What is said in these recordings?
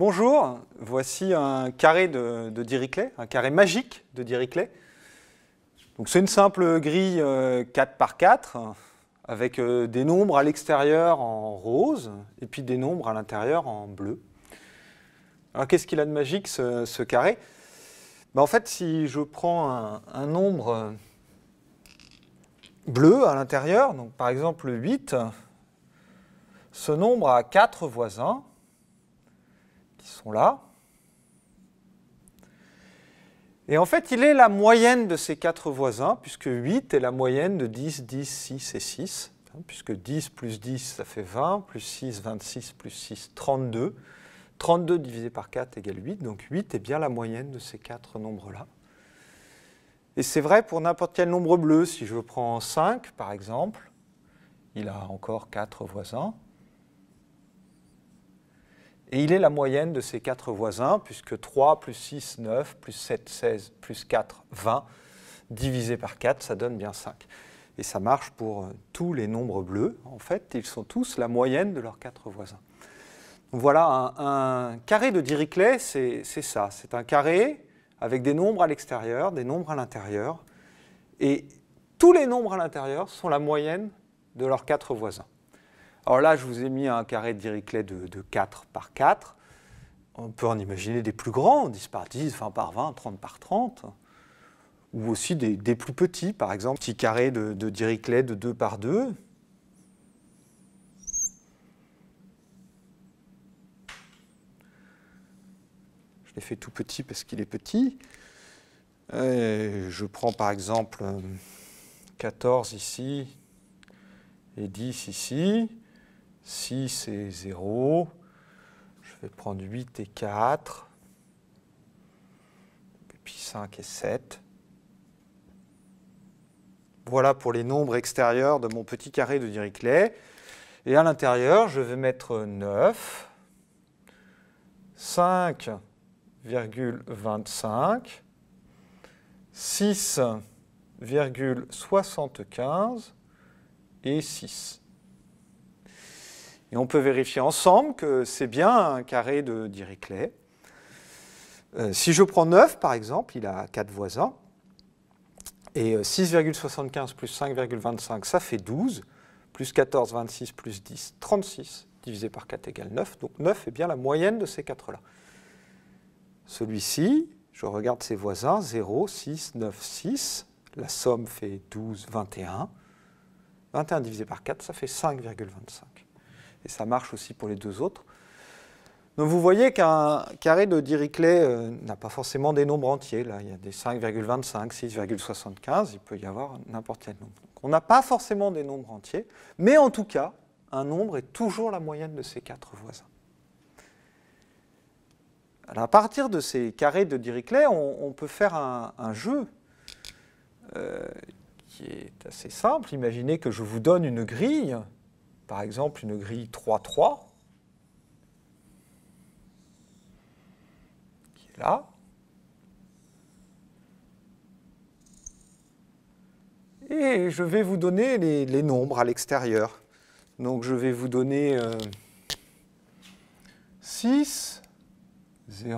Bonjour, voici un carré de, Dirichlet, un carré magique de Dirichlet. c'est une simple grille 4 euh, par 4 avec euh, des nombres à l'extérieur en rose et puis des nombres à l'intérieur en bleu. Alors qu'est-ce qu'il a de magique ce, carré ben, En fait, si je prends un, nombre euh, bleu à l'intérieur, donc par exemple 8, ce nombre a 4 voisins, ils sont là. Et en fait, il est la moyenne de ces quatre voisins, puisque 8 est la moyenne de 10, 10, 6 et 6, hein, puisque 10 plus 10, ça fait 20, plus 6, 26, plus 6, 32. 32 divisé par 4 égale 8, donc 8 est bien la moyenne de ces quatre nombres-là. Et c'est vrai pour n'importe quel nombre bleu. Si je prends 5, par exemple, il a encore 4 voisins. Et il est la moyenne de ses quatre voisins, puisque 3 plus 6, 9, plus 7, 16, plus 4, 20, divisé par 4, ça donne bien 5. Et ça marche pour euh, tous les nombres bleus. En fait, ils sont tous la moyenne de leurs quatre voisins. voilà, un, carré de Dirichlet, c'est ça. C'est un carré avec des nombres à l'extérieur, des nombres à l'intérieur. Et tous les nombres à l'intérieur sont la moyenne de leurs quatre voisins. Alors là, je vous ai mis un carré de Dirichlet de, 4 par 4. On peut en imaginer des plus grands, 10 par 10, 20 par 20, 30 par 30 ou aussi des, plus petits, par exemple, petit carré de, de Dirichlet de 2 par 2. Je l'ai fait tout petit parce qu'il est petit. Euh, je prends par exemple 14 ici et 10 ici. 6 et 0. Je vais prendre 8 et 4. Et puis 5 et 7. Voilà pour les nombres extérieurs de mon petit carré de Dirichlet. Et à l'intérieur, je vais mettre 9, 5,25, 6,75 et 6. Et on peut vérifier ensemble que c'est bien un carré de Dirichlet. Euh, si je prends 9, par exemple, il a 4 voisins. Et 6,75 euh, plus 5,25, ça fait 12. Plus 14, 26, plus 10, 36, divisé par 4 égale 9. Donc 9 est bien la moyenne de ces 4 là Celui-ci, je regarde ses voisins, 0, 6, 9, 6. La somme fait 12, 21. 21 divisé par 4, ça fait 5,25 et ça marche aussi pour les deux autres. Donc vous voyez qu'un carré de Dirichlet euh, n'a pas forcément des nombres entiers. Là, il y a des 5,25, 6,75, il peut y avoir n'importe quel nombre. on n'a pas forcément des nombres entiers, mais en tout cas, un nombre est toujours la moyenne de ses quatre voisins. Alors à partir de ces carrés de Dirichlet, on, peut faire un, jeu euh, qui est assez simple. Imaginez que je vous donne une grille par exemple une grille 3-3, qui est là, et je vais vous donner les, les nombres à l'extérieur. Donc je vais vous donner 6,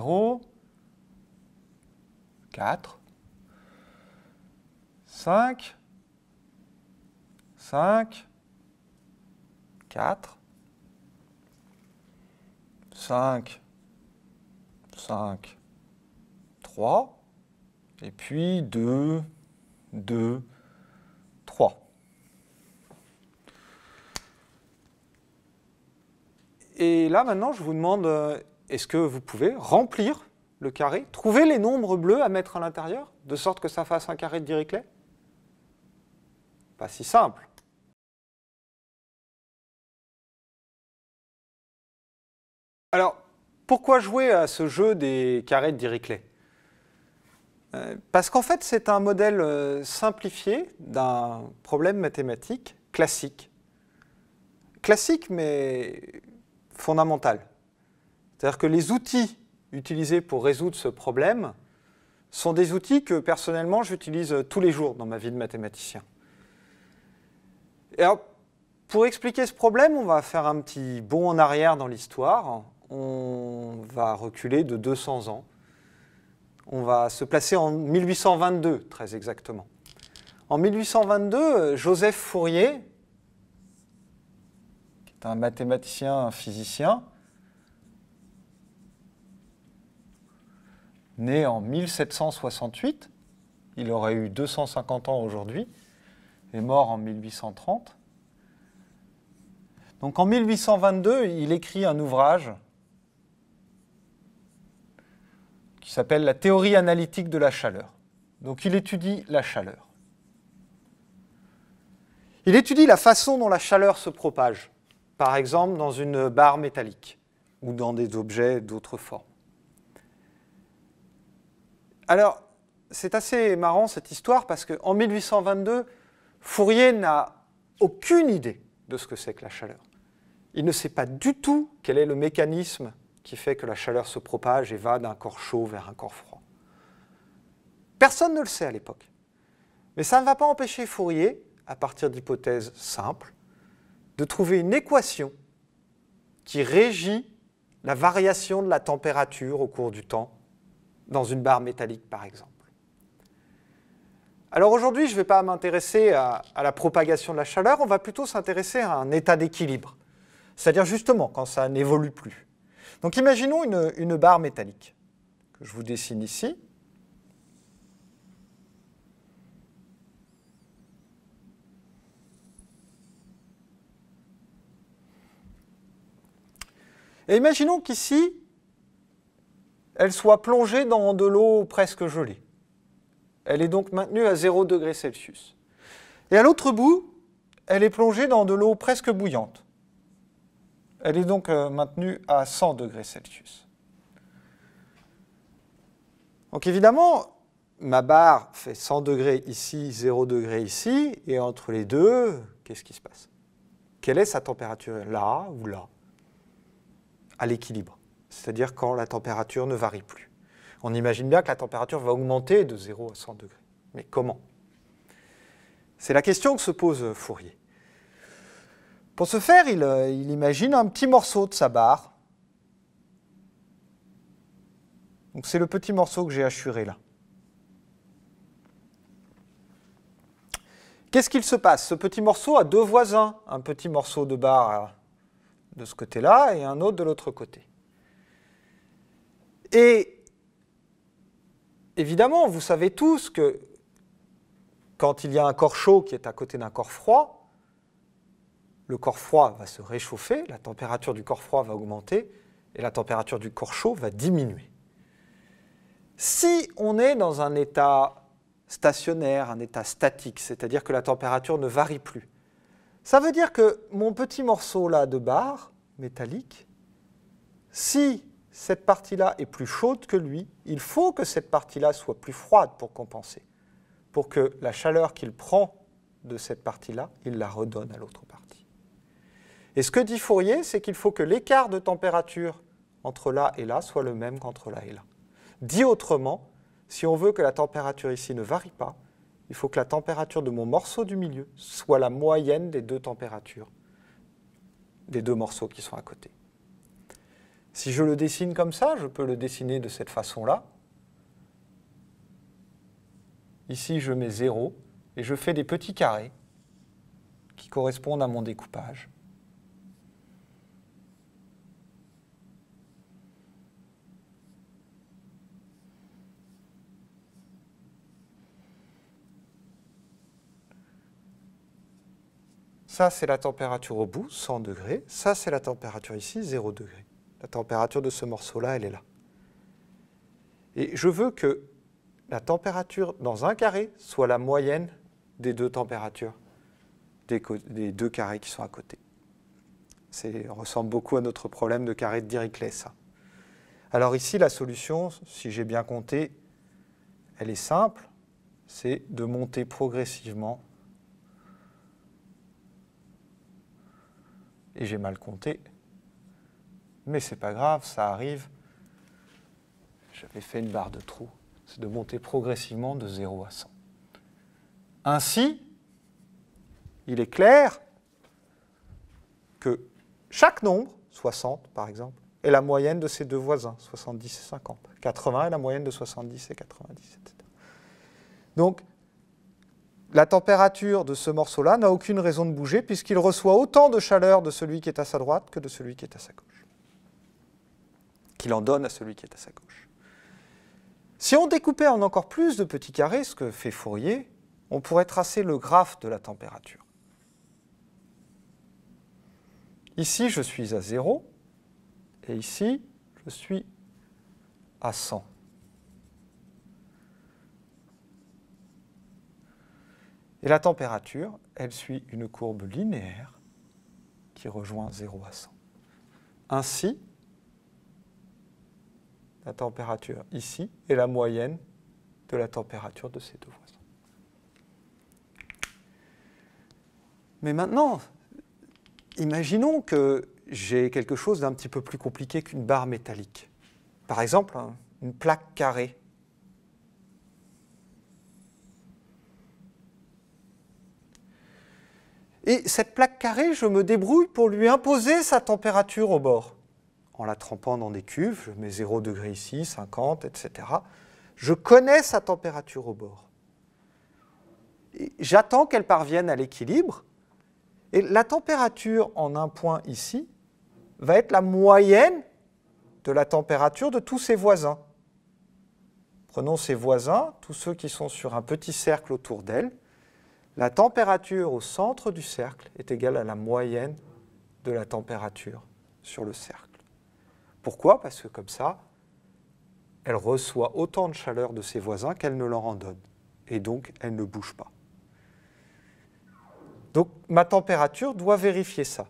0, 4, 5, 5, 4, 5, 5, 3, et puis 2, 2, 3. Et là maintenant, je vous demande, euh, est-ce que vous pouvez remplir le carré, trouver les nombres bleus à mettre à l'intérieur, de sorte que ça fasse un carré de Dirichlet Pas si simple. Pourquoi jouer à ce jeu des carrés de Dirichlet euh, Parce qu'en fait, c'est un modèle euh, simplifié d'un problème mathématique classique. Classique, mais fondamental. C'est-à-dire que les outils utilisés pour résoudre ce problème sont des outils que personnellement j'utilise tous les jours dans ma vie de mathématicien. Et alors, pour expliquer ce problème, on va faire un petit bond en arrière dans l'histoire on va reculer de 200 ans. On va se placer en 1822, très exactement. En 1822, Joseph Fourier, qui est un mathématicien, un physicien, né en 1768, il aurait eu 250 ans aujourd'hui, est mort en 1830. Donc en 1822, il écrit un ouvrage qui s'appelle la théorie analytique de la chaleur. Donc il étudie la chaleur. Il étudie la façon dont la chaleur se propage, par exemple dans une barre métallique ou dans des objets d'autres formes. Alors, c'est assez marrant cette histoire parce qu'en 1822, Fourier n'a aucune idée de ce que c'est que la chaleur. Il ne sait pas du tout quel est le mécanisme qui fait que la chaleur se propage et va d'un corps chaud vers un corps froid. Personne ne le sait à l'époque. Mais ça ne va pas empêcher Fourier, à partir d'hypothèses simples, de trouver une équation qui régit la variation de la température au cours du temps, dans une barre métallique par exemple. Alors aujourd'hui, je ne vais pas m'intéresser à, à, la propagation de la chaleur, on va plutôt s'intéresser à un état d'équilibre, c'est-à-dire justement quand ça n'évolue plus. Donc imaginons une, barre métallique que je vous dessine ici. Et imaginons qu'ici, elle soit plongée dans de l'eau presque gelée. Elle est donc maintenue à 0 degré Celsius. Et à l'autre bout, elle est plongée dans de l'eau presque bouillante. Elle est donc euh, maintenue à 100 degrés Celsius. Donc évidemment, ma barre fait 100 degrés ici, 0 degrés ici, et entre les deux, qu'est-ce qui se passe Quelle est sa température là ou là À l'équilibre, c'est-à-dire quand la température ne varie plus. On imagine bien que la température va augmenter de 0 à 100 degrés. Mais comment C'est la question que se pose Fourier. Pour ce faire, euh, il, imagine un petit morceau de sa barre. Donc c'est le petit morceau que j'ai assuré là. Qu'est-ce qu'il se passe Ce petit morceau a deux voisins, un petit morceau de barre euh, de ce côté-là et un autre de l'autre côté. Et évidemment, vous savez tous que quand il y a un corps chaud qui est à côté d'un corps froid, le corps froid va se réchauffer, la température du corps froid va augmenter et la température du corps chaud va diminuer. Si on est dans un état stationnaire, un état statique, c'est-à-dire que la température ne varie plus, ça veut dire que mon petit morceau là de barre métallique, si cette partie-là est plus chaude que lui, il faut que cette partie-là soit plus froide pour compenser, pour que la chaleur qu'il prend de cette partie-là, il la redonne à l'autre partie. Et ce que dit Fourier, c'est qu'il faut que l'écart de température entre là et là soit le même qu'entre là et là. Dit autrement, si on veut que la température ici ne varie pas, il faut que la température de mon morceau du milieu soit la moyenne des deux températures, des deux morceaux qui sont à côté. Si je le dessine comme ça, je peux le dessiner de cette façon-là. Ici, je mets 0 et je fais des petits carrés qui correspondent à mon découpage. Ça, c'est la température au bout, 100 degrés. Ça, c'est la température ici, 0 degré. La température de ce morceau-là, elle est là. Et je veux que la température dans un carré soit la moyenne des deux températures, des, deux carrés qui sont à côté. Ça ressemble beaucoup à notre problème de carré de Dirichlet, ça. Alors ici, la solution, si j'ai bien compté, elle est simple, c'est de monter progressivement et j'ai mal compté. Mais c'est pas grave, ça arrive. J'avais fait une barre de trou. C'est de monter progressivement de 0 à 100. Ainsi, il est clair que chaque nombre, 60 par exemple, est la moyenne de ses deux voisins, 70 et 50. 80 est la moyenne de 70 et 90, etc. Donc, la température de ce morceau-là n'a aucune raison de bouger puisqu'il reçoit autant de chaleur de celui qui est à sa droite que de celui qui est à sa gauche. Qu'il en donne à celui qui est à sa gauche. Si on découpait en encore plus de petits carrés, ce que fait Fourier, on pourrait tracer le graphe de la température. Ici, je suis à 0, et ici, je suis à 100. Et la température, elle suit une courbe linéaire qui rejoint 0 à 100. Ainsi, la température ici est la moyenne de la température de ces deux voisins. Mais maintenant, imaginons que j'ai quelque chose d'un petit peu plus compliqué qu'une barre métallique. Par exemple, hein, une plaque carrée Et cette plaque carrée, je me débrouille pour lui imposer sa température au bord. En la trempant dans des cuves, je mets 0 degré ici, 50, etc. Je connais sa température au bord. J'attends qu'elle parvienne à l'équilibre. Et la température en un point ici va être la moyenne de la température de tous ses voisins. Prenons ses voisins, tous ceux qui sont sur un petit cercle autour d'elle, la température au centre du cercle est égale à la moyenne de la température sur le cercle. Pourquoi Parce que comme ça, elle reçoit autant de chaleur de ses voisins qu'elle ne leur en donne. Et donc, elle ne bouge pas. Donc, ma température doit vérifier ça.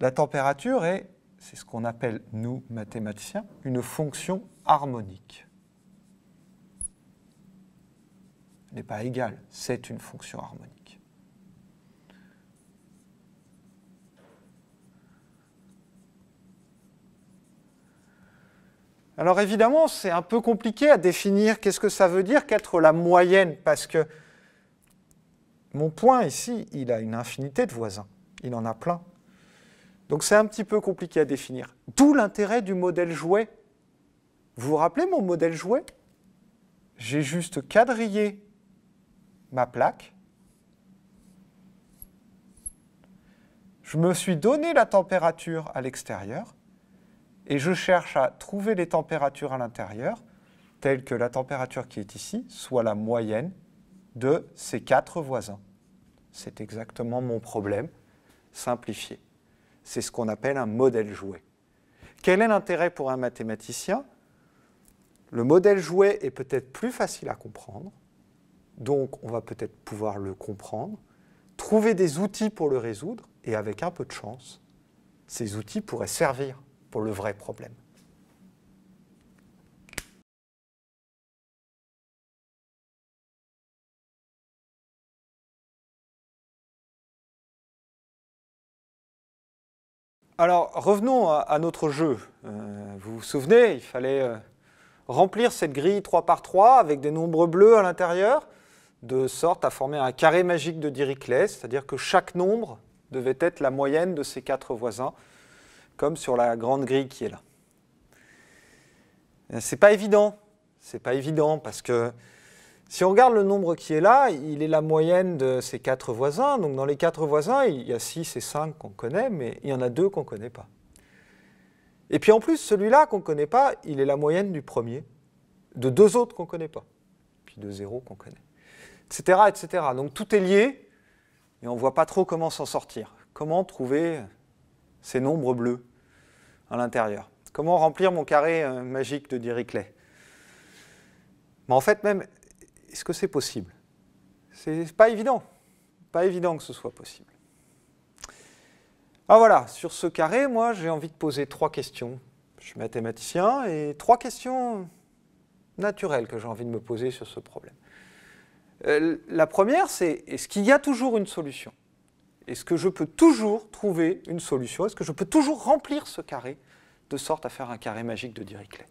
La température est, c'est ce qu'on appelle, nous, mathématiciens, une fonction harmonique. n'est pas égal, C'est une fonction harmonique. Alors évidemment, c'est un peu compliqué à définir qu'est-ce que ça veut dire qu'être la moyenne, parce que mon point ici, il a une infinité de voisins, il en a plein. Donc c'est un petit peu compliqué à définir. D'où l'intérêt du modèle jouet. Vous vous rappelez mon modèle jouet J'ai juste quadrillé ma plaque. Je me suis donné la température à l'extérieur et je cherche à trouver les températures à l'intérieur, telles que la température qui est ici soit la moyenne de ces quatre voisins. C'est exactement mon problème, simplifié. C'est ce qu'on appelle un modèle jouet. Quel est l'intérêt pour un mathématicien Le modèle jouet est peut-être plus facile à comprendre, donc on va peut-être pouvoir le comprendre, trouver des outils pour le résoudre, et avec un peu de chance, ces outils pourraient servir pour le vrai problème. Alors revenons à, notre jeu. Euh, vous vous souvenez, il fallait euh, remplir cette grille 3 par 3 avec des nombres bleus à l'intérieur de sorte à former un carré magique de Dirichlet, c'est-à-dire que chaque nombre devait être la moyenne de ses quatre voisins, comme sur la grande grille qui est là. Euh, c'est pas évident, c'est pas évident parce que si on regarde le nombre qui est là, il est la moyenne de ses quatre voisins. Donc dans les quatre voisins, il y a 6 et cinq qu'on connaît, mais il y en a deux qu'on ne connaît pas. Et puis en plus, celui-là qu'on ne connaît pas, il est la moyenne du premier, de deux autres qu'on ne connaît pas, puis de zéro qu'on connaît etc., Donc tout est lié, et on ne voit pas trop comment s'en sortir. Comment trouver ces nombres bleus à l'intérieur Comment remplir mon carré euh, magique de Dirichlet Mais en fait même, est-ce que c'est possible C'est pas évident, pas évident que ce soit possible. Ah voilà, sur ce carré, moi j'ai envie de poser trois questions. Je suis mathématicien et trois questions naturelles que j'ai envie de me poser sur ce problème. Euh, la première, c'est est-ce qu'il y a toujours une solution Est-ce que je peux toujours trouver une solution Est-ce que je peux toujours remplir ce carré de sorte à faire un carré magique de Dirichlet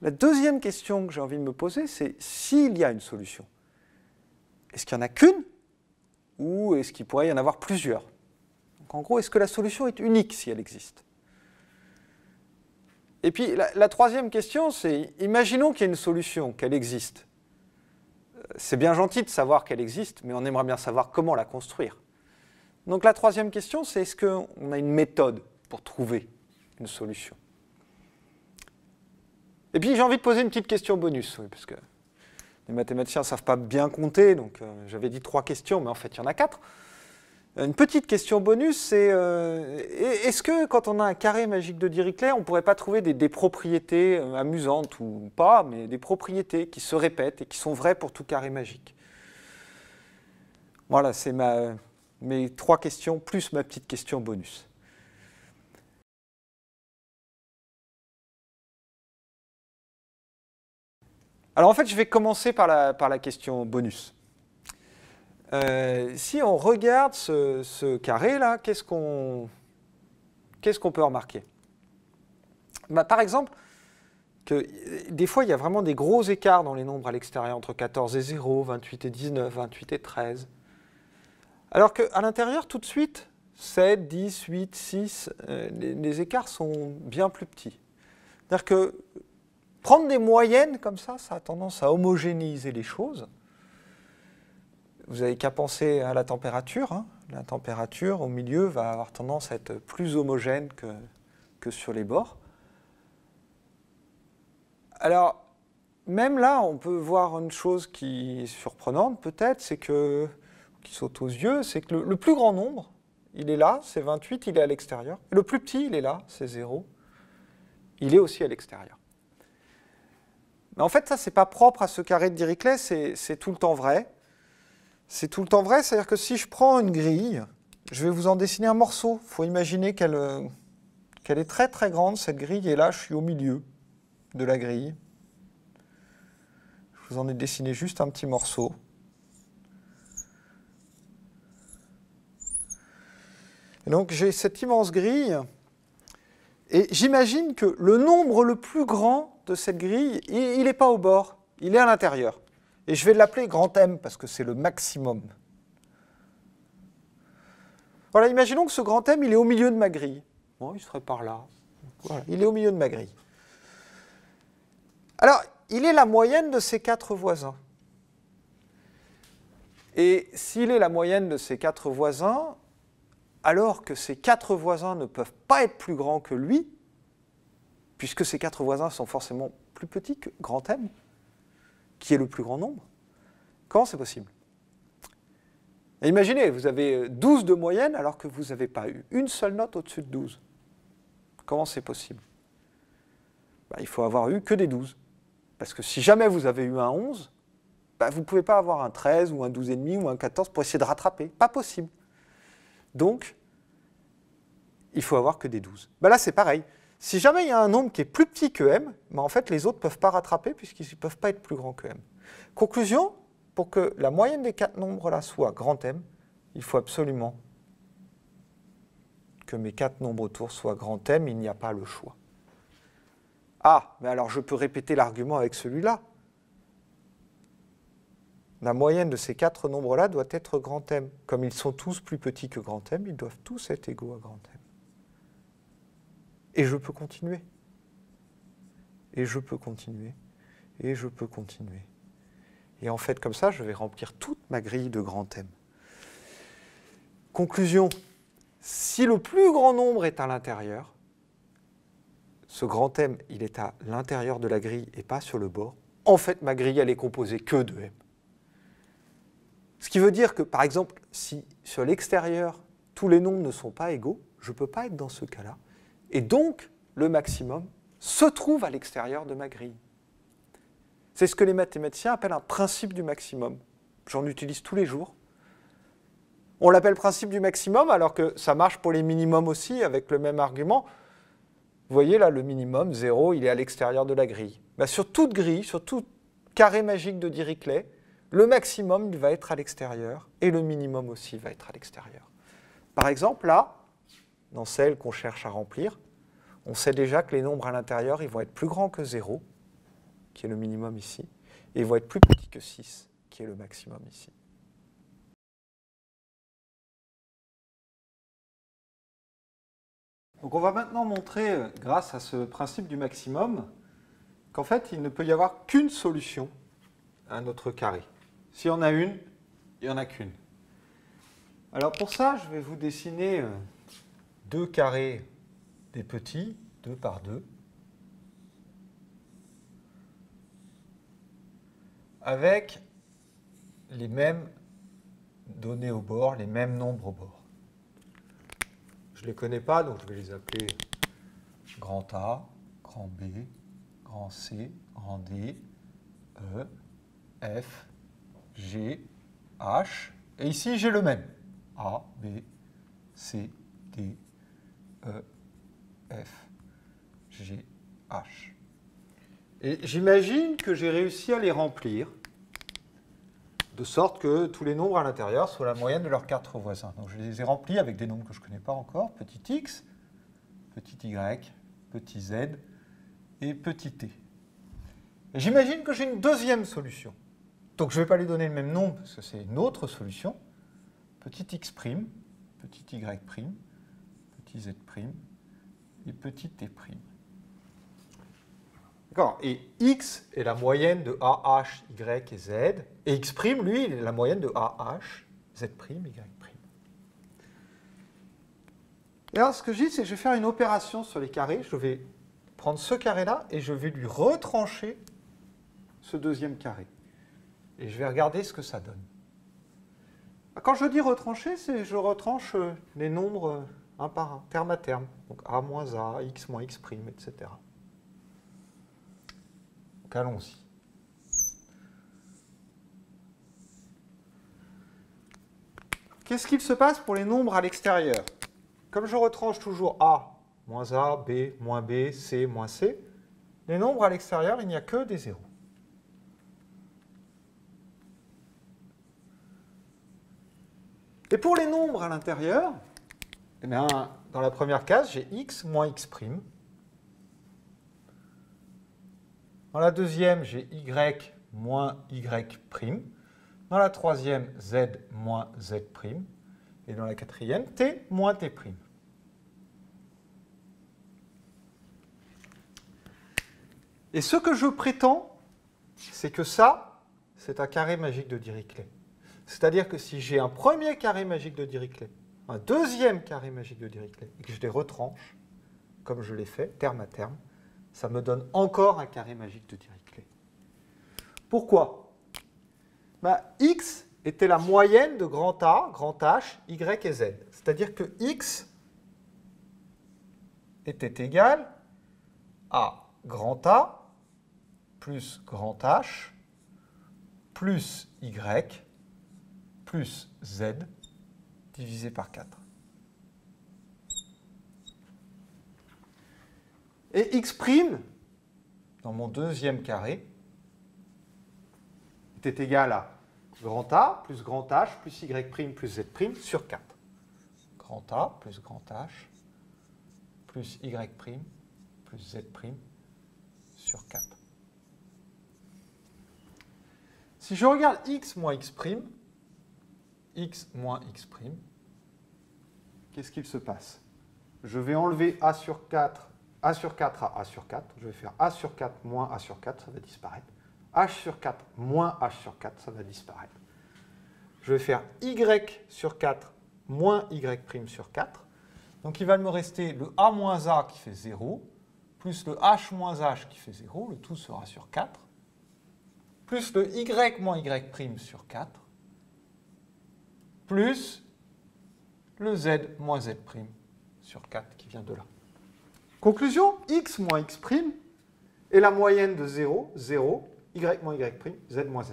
La deuxième question que j'ai envie de me poser, c'est s'il y a une solution, est-ce qu'il n'y en a qu'une ou est-ce qu'il pourrait y en avoir plusieurs Donc, En gros, est-ce que la solution est unique si elle existe et puis la, la, troisième question, c'est imaginons qu'il y ait une solution, qu'elle existe c'est bien gentil de savoir qu'elle existe, mais on aimerait bien savoir comment la construire. Donc la troisième question, c'est est-ce qu'on a une méthode pour trouver une solution Et puis j'ai envie de poser une petite question bonus, oui, parce que les mathématiciens ne savent pas bien compter, donc euh, j'avais dit trois questions, mais en fait il y en a quatre. Une petite question bonus, c'est euh, est-ce que quand on a un carré magique de Dirichlet, on ne pourrait pas trouver des, propriétés euh, amusantes ou pas, mais des propriétés qui se répètent et qui sont vraies pour tout carré magique Voilà, c'est mes trois questions plus ma petite question bonus. Alors en fait, je vais commencer par par la question bonus. Euh, si on regarde ce, carré-là, qu'est-ce qu'on peut remarquer bah, Par exemple, euh, des fois, il y a vraiment des gros écarts dans les nombres à l'extérieur, entre 14 et 0, 28 et 19, 28 et 13. Alors qu'à l'intérieur, tout de suite, 7, 10, 8, 6, les, les, écarts sont bien plus petits. C'est-à-dire que prendre des moyennes comme ça, ça a tendance à homogénéiser les choses vous n'avez qu'à penser à la température. Hein. La température au milieu va avoir tendance à être plus homogène que, sur les bords. Alors, même là, on peut voir une chose qui est surprenante peut-être, c'est que, qui saute aux yeux, c'est que le, plus grand nombre, il est là, c'est 28, il est à l'extérieur. Le plus petit, il est là, c'est 0. Il est aussi à l'extérieur. Mais en fait, ça, ce n'est pas propre à ce carré de Dirichlet, c'est tout le temps vrai. C'est tout le temps vrai, c'est-à-dire que si je prends une grille, je vais vous en dessiner un morceau. Il faut imaginer euh, qu'elle est très très grande, cette grille, et là je suis au milieu de la grille. Je vous en ai dessiné juste un petit morceau. donc j'ai cette immense grille, et j'imagine que le nombre le plus grand de cette grille, il n'est pas au bord, il est à l'intérieur. Et je vais l'appeler grand M parce que c'est le maximum. Voilà, imaginons que ce grand M, il est au milieu de ma grille. Bon, il serait par là. il est au milieu de ma grille. Alors, il est la moyenne de ses quatre voisins. Et s'il est la moyenne de ses quatre voisins, alors que ses quatre voisins ne peuvent pas être plus grands que lui, puisque ses quatre voisins sont forcément plus petits que grand M, qui est le plus grand nombre. Comment c'est possible Imaginez, vous avez 12 de moyenne alors que vous n'avez pas eu une seule note au-dessus de 12. Comment c'est possible bah, Il faut avoir eu que des 12. Parce que si jamais vous avez eu un 11, bah, vous ne pouvez pas avoir un 13 ou un 12,5 ou un 14 pour essayer de rattraper. Pas possible. Donc, il faut avoir que des 12. Bah, là, c'est pareil. Si jamais il y a un nombre qui est plus petit que m, mais ben, en fait les autres ne peuvent pas rattraper puisqu'ils ne peuvent pas être plus grands que m. Conclusion, pour que la moyenne des quatre nombres là soit grand m, il faut absolument que mes quatre nombres autour soient grand m, il n'y a pas le choix. Ah, mais alors je peux répéter l'argument avec celui-là. La moyenne de ces quatre nombres-là doit être grand M. Comme ils sont tous plus petits que grand M, ils doivent tous être égaux à grand M. Et je peux continuer. Et je peux continuer. Et je peux continuer. Et en fait, comme ça, je vais remplir toute ma grille de grands thèmes. Conclusion. Si le plus grand nombre est à l'intérieur, ce grand thème, il est à l'intérieur de la grille et pas sur le bord. En fait, ma grille, elle est composée que de M. Ce qui veut dire que, par exemple, si sur l'extérieur, tous les nombres ne sont pas égaux, je ne peux pas être dans ce cas-là. Et donc, le maximum se trouve à l'extérieur de ma grille. C'est ce que les mathématiciens appellent un principe du maximum. J'en utilise tous les jours. On l'appelle principe du maximum alors que ça marche pour les minimums aussi avec le même argument. Vous voyez là, le minimum, 0, il est à l'extérieur de la grille. Bah, sur toute grille, sur tout carré magique de Dirichlet, le maximum il va être à l'extérieur et le minimum aussi va être à l'extérieur. Par exemple, là, dans celle qu'on cherche à remplir, on sait déjà que les nombres à l'intérieur, ils vont être plus grands que 0, qui est le minimum ici, et ils vont être plus petits que 6, qui est le maximum ici. Donc on va maintenant montrer, grâce à ce principe du maximum, qu'en fait, il ne peut y avoir qu'une solution à notre carré. S'il y en a une, il n'y en a qu'une. Alors pour ça, je vais vous dessiner euh, 2 carrés des petits, 2 par 2, avec les mêmes données au bord, les mêmes nombres au bord. Je ne les connais pas, donc je vais les appeler grand A, grand B, grand C, grand D, E, F, G, H. Et ici, j'ai le même. A, B, C, D, E, e, F, G, H. Et j'imagine que j'ai réussi à les remplir de sorte que tous les nombres à l'intérieur soient la moyenne de leurs quatre voisins. Donc je les ai remplis avec des nombres que je ne connais pas encore, petit x, petit y, petit z et petit t. j'imagine que j'ai une deuxième solution. Donc je ne vais pas lui donner le même nombre, parce que c'est une autre solution. Petit x', petit y', z', et petit t'. D'accord. Et x est la moyenne de a, h, y et z. Et x', lui, est la moyenne de a, h, z', y'. Et alors, ce que je dis, c'est que je vais faire une opération sur les carrés. Je vais prendre ce carré-là et je vais lui retrancher ce deuxième carré. Et je vais regarder ce que ça donne. Quand je dis retrancher, c'est je retranche les nombres un par un, terme à terme. Donc A moins A, X moins X', etc. Donc allons-y. Qu'est-ce qu'il se passe pour les nombres à l'extérieur Comme je retranche toujours A, moins A, B, moins B, C, moins C, les nombres à l'extérieur, il n'y a que des zéros. Et pour les nombres à l'intérieur, eh dans la première case, j'ai x moins x'. Dans la deuxième, j'ai y moins y'. Dans la troisième, z moins z'. Et dans la quatrième, t moins t'. Et ce que je prétends, c'est que ça, c'est un carré magique de Dirichlet. C'est-à-dire que si j'ai un premier carré magique de Dirichlet, un deuxième carré magique de Dirichlet et que je les retranche, comme je l'ai fait, terme à terme, ça me donne encore un carré magique de Dirichlet. Pourquoi bah, X était la moyenne de grand A, grand H, Y et Z. C'est-à-dire que X était égal à grand A plus grand H plus Y plus Z divisé par 4. Et x', dans mon deuxième carré, était égal à grand A plus grand H plus Y' plus Z' sur 4. Grand A plus grand H plus Y' plus Z' sur 4. Si je regarde x moins x', x moins x', qu'est-ce qu'il se passe Je vais enlever a sur 4, a sur 4 à a sur 4. Je vais faire a sur 4 moins a sur 4, ça va disparaître. h sur 4 moins h sur 4, ça va disparaître. Je vais faire y sur 4 moins y' sur 4. Donc il va me rester le a moins a qui fait 0, plus le h moins h qui fait 0, le tout sera sur 4, plus le y moins y' sur 4, plus le z moins z' sur 4 qui vient de là. Conclusion, x moins x' est la moyenne de 0, 0, y moins y', z moins z'.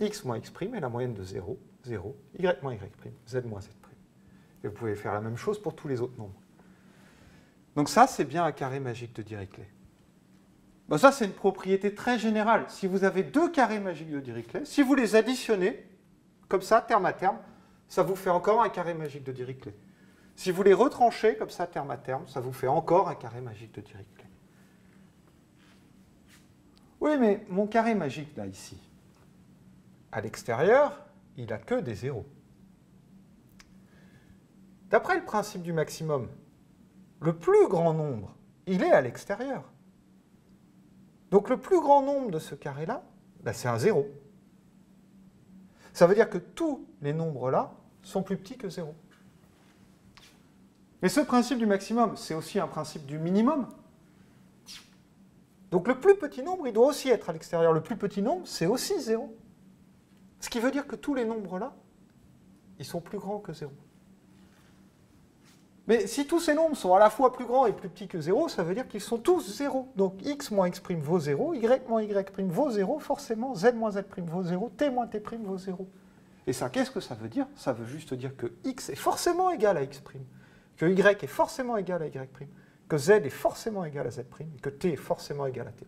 x moins x' est la moyenne de 0, 0, y moins y', z moins z'. Et vous pouvez faire la même chose pour tous les autres nombres. Donc ça, c'est bien un carré magique de Dirichlet. ça, c'est une propriété très générale. Si vous avez deux carrés magiques de Dirichlet, si vous les additionnez, comme ça, terme à terme, ça vous fait encore un carré magique de Dirichlet. Si vous les retranchez comme ça, terme à terme, ça vous fait encore un carré magique de Dirichlet. Oui, mais mon carré magique, là, ici, à l'extérieur, il n'a que des zéros. D'après le principe du maximum, le plus grand nombre, il est à l'extérieur. Donc le plus grand nombre de ce carré-là, ben, c'est un zéro. Ça veut dire que tous les nombres-là sont plus petits que 0. Mais ce principe du maximum, c'est aussi un principe du minimum. Donc le plus petit nombre, il doit aussi être à l'extérieur. Le plus petit nombre, c'est aussi 0. Ce qui veut dire que tous les nombres là, ils sont plus grands que 0. Mais si tous ces nombres sont à la fois plus grands et plus petits que 0, ça veut dire qu'ils sont tous 0. Donc x moins x' vaut 0, y moins y' vaut 0, forcément z moins z' vaut 0, t moins t' vaut 0. Et ça, qu'est-ce que ça veut dire Ça veut juste dire que x est forcément égal à x', que y est forcément égal à y', que z est forcément égal à z', et que t est forcément égal à t'.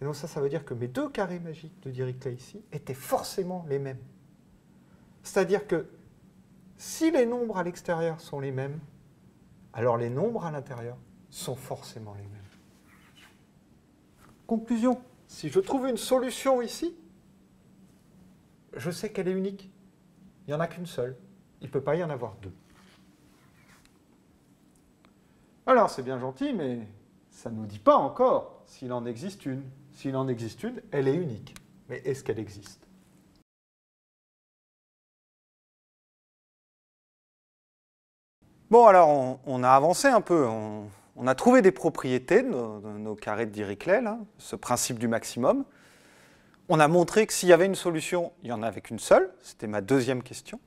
Et donc ça, ça veut dire que mes deux carrés magiques de Dirichlet ici étaient forcément les mêmes. C'est-à-dire que si les nombres à l'extérieur sont les mêmes, alors les nombres à l'intérieur sont forcément les mêmes. Conclusion, si je trouve une solution ici, je sais qu'elle est unique. Il n'y en a qu'une seule. Il ne peut pas y en avoir deux. Alors, c'est bien gentil, mais ça ne nous dit pas encore s'il en existe une. S'il en existe une, elle est unique. Mais est-ce qu'elle existe Bon, alors, on, a avancé un peu. On, a trouvé des propriétés de nos, carrés de Dirichlet, ce principe du maximum on a montré que s'il y avait une solution, il y en avait qu'une seule. C'était ma deuxième question.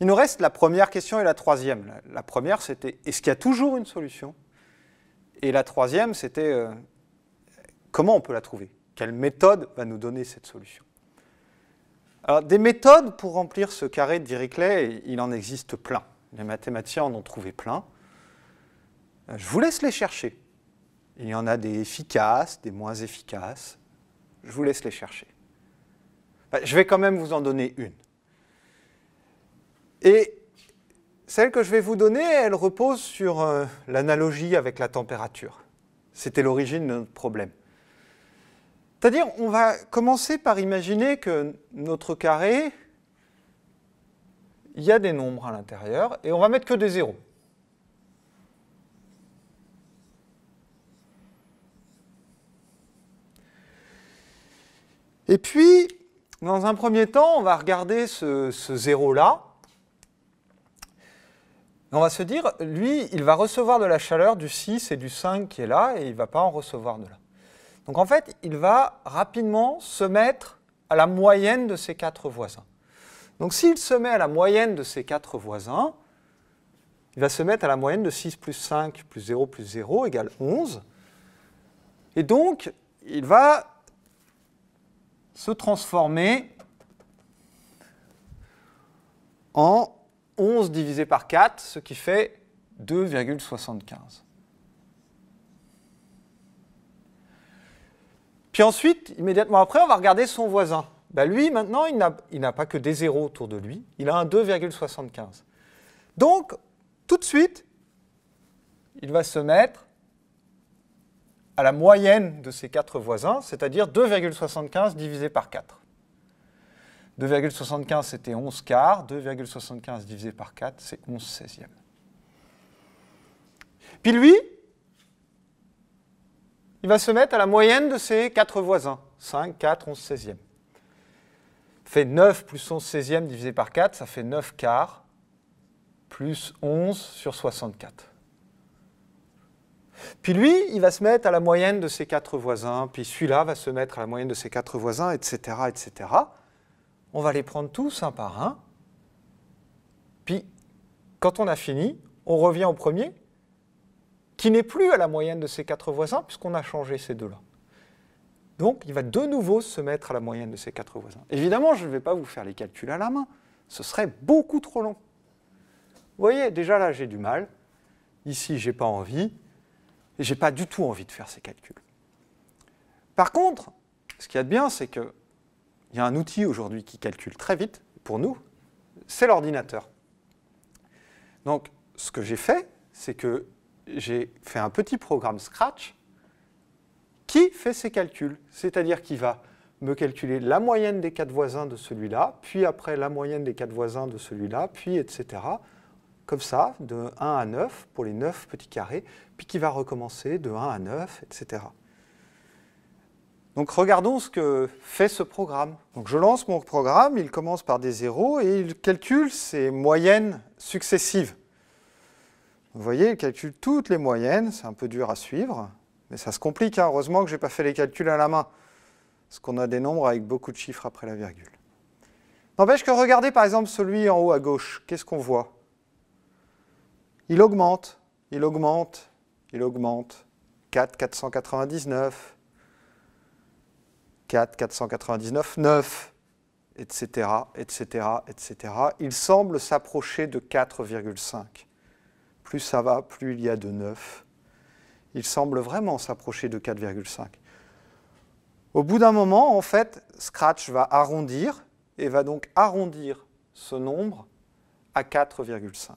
Il nous reste la première question et la troisième. La, première, c'était est-ce qu'il y a toujours une solution Et la troisième, c'était euh, comment on peut la trouver Quelle méthode va nous donner cette solution Alors, des méthodes pour remplir ce carré de Dirichlet, il en existe plein. Les mathématiciens en ont trouvé plein. Euh, je vous laisse les chercher. Il y en a des efficaces, des moins efficaces. Je vous laisse les chercher. Bah, je vais quand même vous en donner une. Et celle que je vais vous donner, elle repose sur euh, l'analogie avec la température. C'était l'origine de notre problème. C'est-à-dire, on va commencer par imaginer que notre carré, il y a des nombres à l'intérieur, et on va mettre que des zéros. Et puis, dans un premier temps, on va regarder ce, ce zéro-là. On va se dire, lui, il va recevoir de la chaleur du 6 et du 5 qui est là, et il ne va pas en recevoir de là. Donc en fait, il va rapidement se mettre à la moyenne de ses quatre voisins. Donc s'il se met à la moyenne de ses quatre voisins, il va se mettre à la moyenne de 6 plus 5 plus 0 plus 0 égale 11. Et donc, il va se transformer en 11 divisé par 4, ce qui fait 2,75. Puis ensuite, immédiatement après, on va regarder son voisin. Bah, lui, maintenant, il n'a pas que des zéros autour de lui, il a un 2,75. Donc, tout de suite, il va se mettre à la moyenne de ses quatre voisins, c'est-à-dire 2,75 divisé par 4. 2,75 c'était 11 quarts, 2,75 divisé par 4 c'est 11 16 Puis lui, il va se mettre à la moyenne de ses quatre voisins, 5, 4, 11 16e. Fait 9 plus 11 16e divisé par 4, ça fait 9 quarts plus 11 sur 64. Puis lui, il va se mettre à la moyenne de ses quatre voisins, puis celui-là va se mettre à la moyenne de ses quatre voisins, etc., etc. On va les prendre tous un par un. Puis, quand on a fini, on revient au premier, qui n'est plus à la moyenne de ses quatre voisins, puisqu'on a changé ces deux-là. Donc, il va de nouveau se mettre à la moyenne de ses quatre voisins. Évidemment, je ne vais pas vous faire les calculs à la main. Ce serait beaucoup trop long. Vous voyez, déjà là, j'ai du mal. Ici, je n'ai pas envie. Et n'ai pas du tout envie de faire ces calculs. Par contre, ce qu'il y a de bien, c'est qu'il y a un outil aujourd'hui qui calcule très vite, pour nous, c'est l'ordinateur. Donc, ce que j'ai fait, c'est que j'ai fait un petit programme Scratch qui fait ces calculs, c'est-à-dire qui va me calculer la moyenne des quatre voisins de celui-là, puis après la moyenne des quatre voisins de celui-là, puis etc comme ça, de 1 à 9, pour les 9 petits carrés, puis qui va recommencer de 1 à 9, etc. Donc regardons ce que fait ce programme. Donc je lance mon programme, il commence par des zéros et il calcule ses moyennes successives. Vous voyez, il calcule toutes les moyennes, c'est un peu dur à suivre, mais ça se complique, hein. heureusement que je n'ai pas fait les calculs à la main, parce qu'on a des nombres avec beaucoup de chiffres après la virgule. N'empêche que regardez par exemple celui en haut à gauche, qu'est-ce qu'on voit il augmente, il augmente, il augmente. 4, 499, 4, 499, 9, etc., etc., etc. Il semble s'approcher de 4,5. Plus ça va, plus il y a de 9. Il semble vraiment s'approcher de 4,5. Au bout d'un moment, en fait, Scratch va arrondir et va donc arrondir ce nombre à 4,5.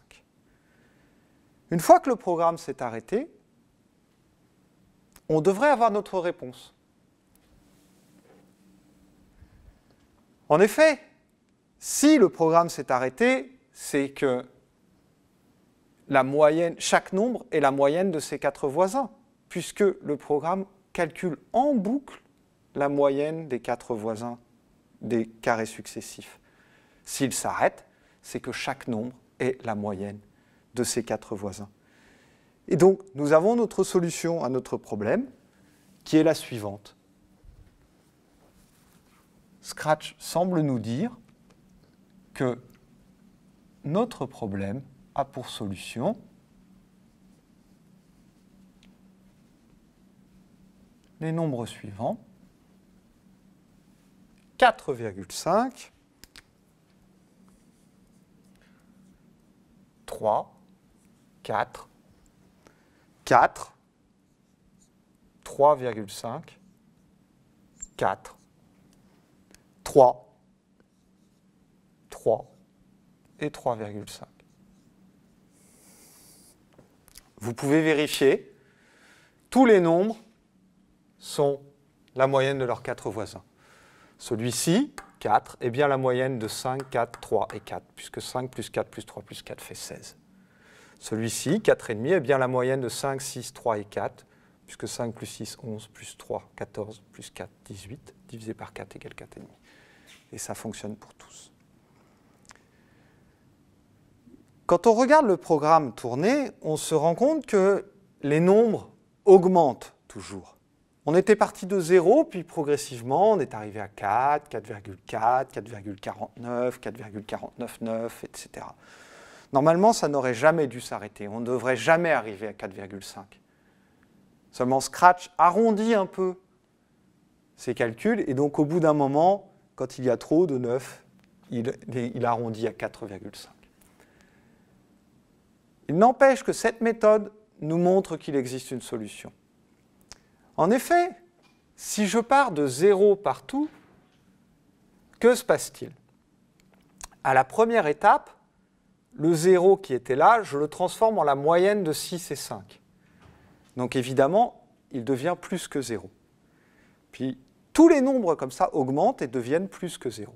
Une fois que le programme s'est arrêté, on devrait avoir notre réponse. En effet, si le programme s'est arrêté, c'est que la moyenne, chaque nombre est la moyenne de ses quatre voisins, puisque le programme calcule en boucle la moyenne des quatre voisins des carrés successifs. S'il s'arrête, c'est que chaque nombre est la moyenne de ses quatre voisins. Et donc, nous avons notre solution à notre problème, qui est la suivante. Scratch semble nous dire que notre problème a pour solution les nombres suivants. 4,5, 3, 4, 4, 3,5, 4, 3, 3 et 3,5. Vous pouvez vérifier, tous les nombres sont la moyenne de leurs quatre voisins. Celui-ci, 4, est bien la moyenne de 5, 4, 3 et 4, puisque 5 plus 4 plus 3 plus 4 fait 16. Celui-ci, 4,5, est bien la moyenne de 5, 6, 3 et 4, puisque 5 plus 6, 11, plus 3, 14, plus 4, 18, divisé par 4 égale 4,5. Et ça fonctionne pour tous. Quand on regarde le programme tourné, on se rend compte que les nombres augmentent toujours. On était parti de 0, puis progressivement, on est arrivé à 4, 4,4, 4,49, 4,499, etc. Normalement, ça n'aurait jamais dû s'arrêter. On ne devrait jamais arriver à 4,5. Seulement, Scratch arrondit un peu ses calculs, et donc au bout d'un moment, quand il y a trop de 9, il, il arrondit à 4,5. Il n'empêche que cette méthode nous montre qu'il existe une solution. En effet, si je pars de 0 partout, que se passe-t-il À la première étape, le 0 qui était là, je le transforme en la moyenne de 6 et 5. Donc évidemment, il devient plus que 0. Puis tous les nombres comme ça augmentent et deviennent plus que 0.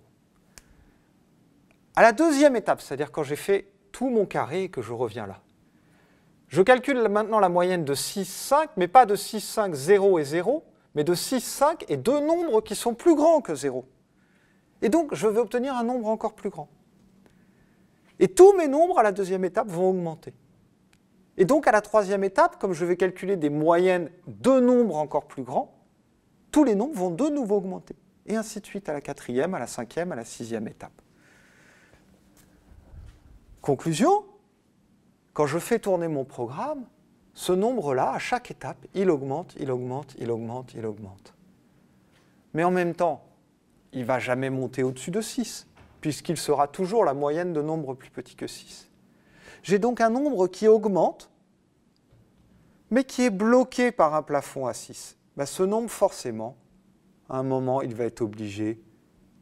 À la deuxième étape, c'est-à-dire quand j'ai fait tout mon carré et que je reviens là, je calcule maintenant la moyenne de 6, 5, mais pas de 6, 5, 0 et 0, mais de 6, 5 et deux nombres qui sont plus grands que 0. Et donc, je vais obtenir un nombre encore plus grand. Et tous mes nombres à la deuxième étape vont augmenter. Et donc à la troisième étape, comme je vais calculer des moyennes de nombres encore plus grands, tous les nombres vont de nouveau augmenter. Et ainsi de suite à la quatrième, à la cinquième, à la sixième étape. Conclusion, quand je fais tourner mon programme, ce nombre-là, à chaque étape, il augmente, il augmente, il augmente, il augmente. Mais en même temps, il ne va jamais monter au-dessus de 6 puisqu'il sera toujours la moyenne de nombres plus petits que 6. J'ai donc un nombre qui augmente, mais qui est bloqué par un plafond à 6. Bah, ce nombre, forcément, à un moment, il va être obligé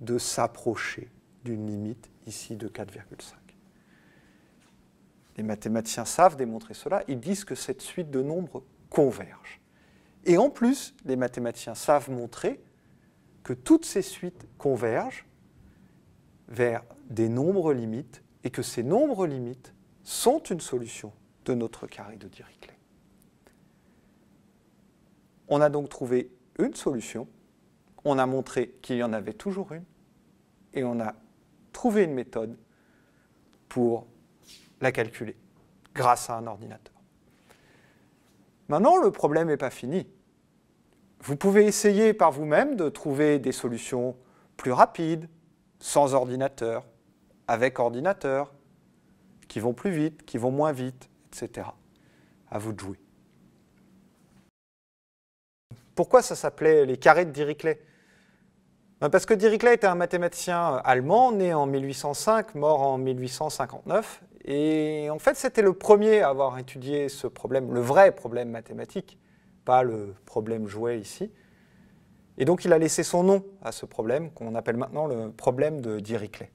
de s'approcher d'une limite ici de 4,5. Les mathématiciens savent démontrer cela, ils disent que cette suite de nombres converge. Et en plus, les mathématiciens savent montrer que toutes ces suites convergent vers des nombres limites et que ces nombres limites sont une solution de notre carré de Dirichlet. On a donc trouvé une solution, on a montré qu'il y en avait toujours une, et on a trouvé une méthode pour la calculer grâce à un ordinateur. Maintenant, le problème n'est pas fini. Vous pouvez essayer par vous-même de trouver des solutions plus rapides, sans ordinateur, avec ordinateur, qui vont plus vite, qui vont moins vite, etc. À vous de jouer. Pourquoi ça s'appelait les carrés de Dirichlet ben Parce que Dirichlet était un mathématicien allemand, né en 1805, mort en 1859. Et en fait, c'était le premier à avoir étudié ce problème, le vrai problème mathématique, pas le problème jouet ici. Et donc il a laissé son nom à ce problème qu'on appelle maintenant le problème de Dirichlet.